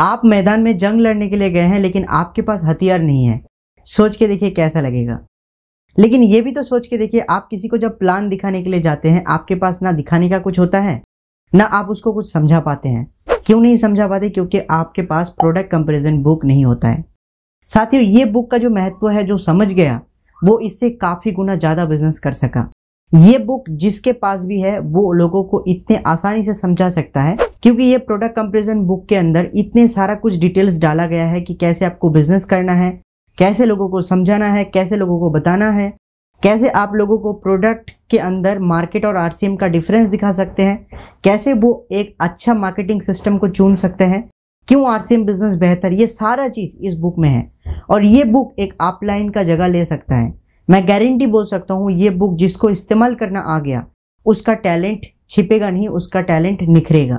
आप मैदान में जंग लड़ने के लिए गए हैं लेकिन आपके पास हथियार नहीं है सोच के देखिए कैसा लगेगा लेकिन ये भी तो सोच के देखिए आप किसी को जब प्लान दिखाने के लिए जाते हैं आपके पास ना दिखाने का कुछ होता है ना आप उसको कुछ समझा पाते हैं क्यों नहीं समझा पाते क्योंकि आपके पास प्रोडक्ट कंपेरिजन बुक नहीं होता है साथियों ये बुक का जो महत्व है जो समझ गया वो इससे काफ़ी गुना ज़्यादा बिजनेस कर सका ये बुक जिसके पास भी है वो लोगों को इतने आसानी से समझा सकता है क्योंकि ये प्रोडक्ट कंपेरिजन बुक के अंदर इतने सारा कुछ डिटेल्स डाला गया है कि कैसे आपको बिजनेस करना है कैसे लोगों को समझाना है कैसे लोगों को बताना है कैसे आप लोगों को प्रोडक्ट के अंदर मार्केट और आर का डिफरेंस दिखा सकते हैं कैसे वो एक अच्छा मार्केटिंग सिस्टम को चुन सकते हैं क्यों आर बिजनेस बेहतर ये सारा चीज़ इस बुक में है और ये बुक एक अपलाइन का जगह ले सकता है मैं गारंटी बोल सकता हूँ ये बुक जिसको इस्तेमाल करना आ गया उसका टैलेंट छिपेगा नहीं उसका टैलेंट निखरेगा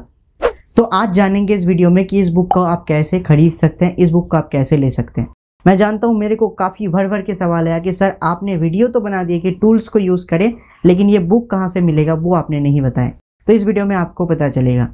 तो आज जानेंगे इस वीडियो में कि इस बुक को आप कैसे खरीद सकते हैं इस बुक को आप कैसे ले सकते हैं मैं जानता हूँ मेरे को काफ़ी भर भर के सवाल आया कि सर आपने वीडियो तो बना दिया कि टूल्स को यूज़ करें लेकिन ये बुक कहाँ से मिलेगा वो आपने नहीं बताया तो इस वीडियो में आपको पता चलेगा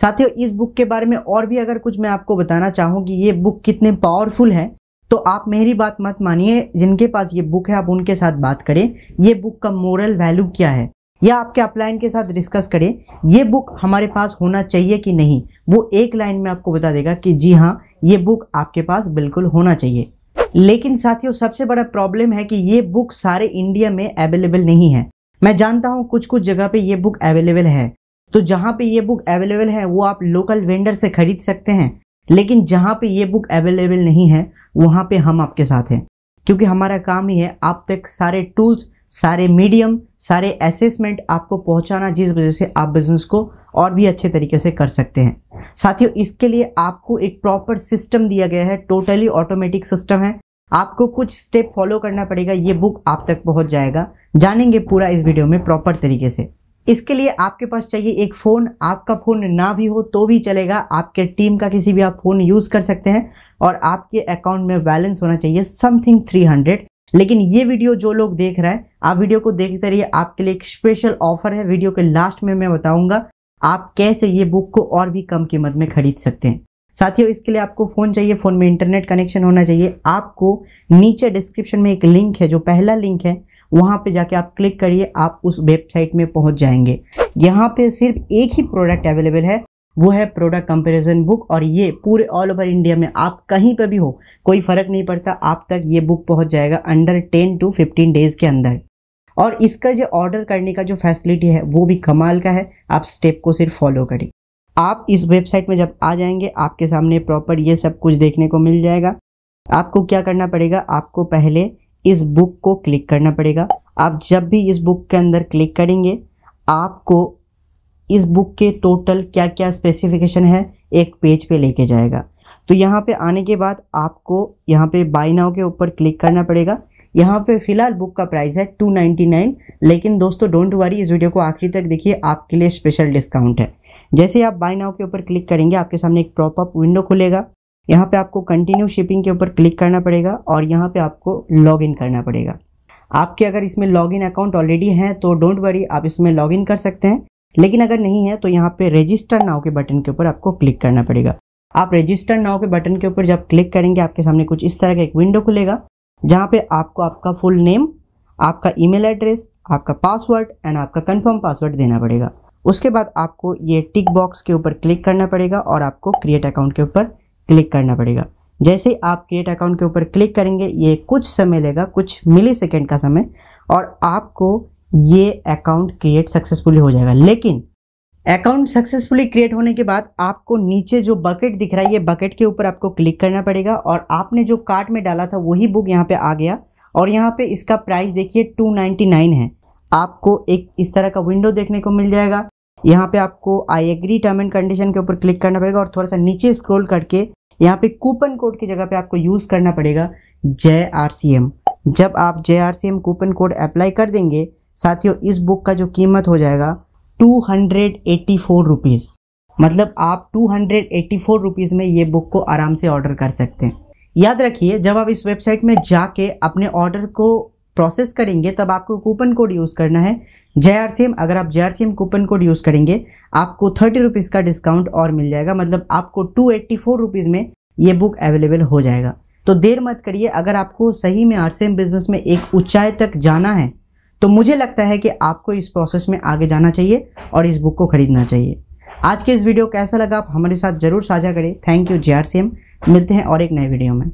साथियों इस बुक के बारे में और भी अगर कुछ मैं आपको बताना चाहूँ कि ये बुक कितने पावरफुल है तो आप मेरी बात मत मानिए जिनके पास ये बुक है आप उनके साथ बात करें ये बुक का मोरल वैल्यू क्या है या आपके अपलाइन के साथ डिस्कस करें ये बुक हमारे पास होना चाहिए कि नहीं वो एक लाइन में आपको बता देगा कि जी हाँ ये बुक आपके पास बिल्कुल होना चाहिए लेकिन साथियों सबसे बड़ा प्रॉब्लम है कि ये बुक सारे इंडिया में अवेलेबल नहीं है मैं जानता हूँ कुछ कुछ जगह पे ये बुक अवेलेबल है तो जहाँ पे ये बुक अवेलेबल है वो आप लोकल वेंडर से खरीद सकते हैं लेकिन जहाँ पे ये बुक अवेलेबल नहीं है वहाँ पे हम आपके साथ हैं क्योंकि हमारा काम ही है आप तक सारे टूल्स सारे मीडियम सारे असेसमेंट आपको पहुँचाना जिस वजह से आप बिज़नेस को और भी अच्छे तरीके से कर सकते हैं साथियों इसके लिए आपको एक प्रॉपर सिस्टम दिया गया है टोटली ऑटोमेटिक सिस्टम है आपको कुछ स्टेप फॉलो करना पड़ेगा ये बुक आप तक पहुंच जाएगा जानेंगे पूरा इस वीडियो में प्रॉपर तरीके से इसके लिए आपके पास चाहिए एक फ़ोन आपका फ़ोन ना भी हो तो भी चलेगा आपके टीम का किसी भी आप फ़ोन यूज़ कर सकते हैं और आपके अकाउंट में बैलेंस होना चाहिए समथिंग थ्री हंड्रेड लेकिन ये वीडियो जो लोग देख रहे हैं आप वीडियो को देखते रहिए आपके लिए एक स्पेशल ऑफर है वीडियो के लास्ट में मैं बताऊँगा आप कैसे ये बुक को और भी कम कीमत में खरीद सकते हैं साथियों इसके लिए आपको फ़ोन चाहिए फ़ोन में इंटरनेट कनेक्शन होना चाहिए आपको नीचे डिस्क्रिप्शन में एक लिंक है जो पहला लिंक है वहाँ पे जाके आप क्लिक करिए आप उस वेबसाइट में पहुँच जाएंगे यहाँ पे सिर्फ एक ही प्रोडक्ट अवेलेबल है वो है प्रोडक्ट कंपैरिजन बुक और ये पूरे ऑल ओवर इंडिया में आप कहीं पर भी हो कोई फ़र्क नहीं पड़ता आप तक ये बुक पहुँच जाएगा under ten to fifteen days के अंदर और इसका जो ऑर्डर करने का जो फैसिलिटी है वो भी कमाल का है आप स्टेप को सिर्फ फॉलो करें आप इस वेबसाइट में जब आ जाएंगे आपके सामने प्रॉपर ये सब कुछ देखने को मिल जाएगा आपको क्या करना पड़ेगा आपको पहले इस बुक को क्लिक करना पड़ेगा आप जब भी इस बुक के अंदर क्लिक करेंगे आपको इस बुक के टोटल क्या क्या स्पेसिफिकेशन है एक पेज पे लेके जाएगा तो यहाँ पे आने के बाद आपको यहाँ पे बाई नाव के ऊपर क्लिक करना पड़ेगा यहाँ पे फ़िलहाल बुक का प्राइस है 299 लेकिन दोस्तों डोंट वरी इस वीडियो को आखिरी तक देखिए आपके लिए स्पेशल डिस्काउंट है जैसे आप बाई नाव के ऊपर क्लिक करेंगे आपके सामने एक प्रॉपअप विंडो खुलेगा यहाँ पे आपको कंटिन्यू शिपिंग के ऊपर क्लिक करना पड़ेगा और यहाँ पे आपको लॉगिन करना पड़ेगा आपके अगर इसमें लॉगिन अकाउंट ऑलरेडी है तो डोंट वरी आप इसमें लॉगिन कर सकते हैं लेकिन अगर नहीं है तो यहाँ पे रजिस्टर नाव के बटन के ऊपर आपको क्लिक करना पड़ेगा आप रजिस्टर नाव के बटन के ऊपर जब क्लिक करेंगे आपके सामने कुछ इस तरह का एक विंडो खुलेगा जहाँ पे आपको आपका फुल नेम आपका ई एड्रेस आपका पासवर्ड एंड आपका कन्फर्म पासवर्ड देना पड़ेगा उसके बाद आपको ये टिक बॉक्स के ऊपर क्लिक करना पड़ेगा और आपको क्रिएट अकाउंट के ऊपर क्लिक करना पड़ेगा जैसे ही आप क्रिएट अकाउंट के ऊपर क्लिक करेंगे ये कुछ समय लेगा कुछ मिली सेकेंड का समय और आपको ये अकाउंट क्रिएट सक्सेसफुली हो जाएगा लेकिन अकाउंट सक्सेसफुली क्रिएट होने के बाद आपको नीचे जो बकेट दिख रहा है ये बकेट के ऊपर आपको क्लिक करना पड़ेगा और आपने जो कार्ट में डाला था वही बुक यहाँ पे आ गया और यहाँ पे इसका प्राइस देखिए 299 है आपको एक इस तरह का विंडो देखने को मिल जाएगा यहाँ पे आपको I agree term and condition के ऊपर क्लिक करना पड़ेगा और थोड़ा सा नीचे स्क्रोल करके यहाँ पे कूपन कोड की जगह पे आपको यूज़ करना पड़ेगा जे आर सी एम जब आप J R C M coupon code apply कर देंगे साथियों इस बुक का जो कीमत हो जाएगा two hundred eighty four rupees मतलब आप two hundred eighty four rupees में ये बुक को आराम से ऑर्डर कर सकते हैं याद रखिए जब आप इस वेबसाइट में जाके अपने ऑर्डर को प्रोसेस करेंगे तब आपको कूपन कोड यूज़ करना है जे आर सी एम अगर आप J R C M coupon code use करेंगे आपको थर्टी रुपीज़ का डिस्काउंट और मिल जाएगा मतलब आपको टू एट्टी फोर रुपीज़ में ये बुक अवेलेबल हो जाएगा तो देर मत करिए अगर आपको सही में आर सी एम बिज़नेस में एक ऊंचाई तक जाना है तो मुझे लगता है कि आपको इस प्रोसेस में आगे जाना चाहिए और इस बुक को ख़रीदना चाहिए आज के इस वीडियो कैसा लगा आप हमारे साथ ज़रूर साझा करें thank you J R C M मिलते हैं और एक नए वीडियो में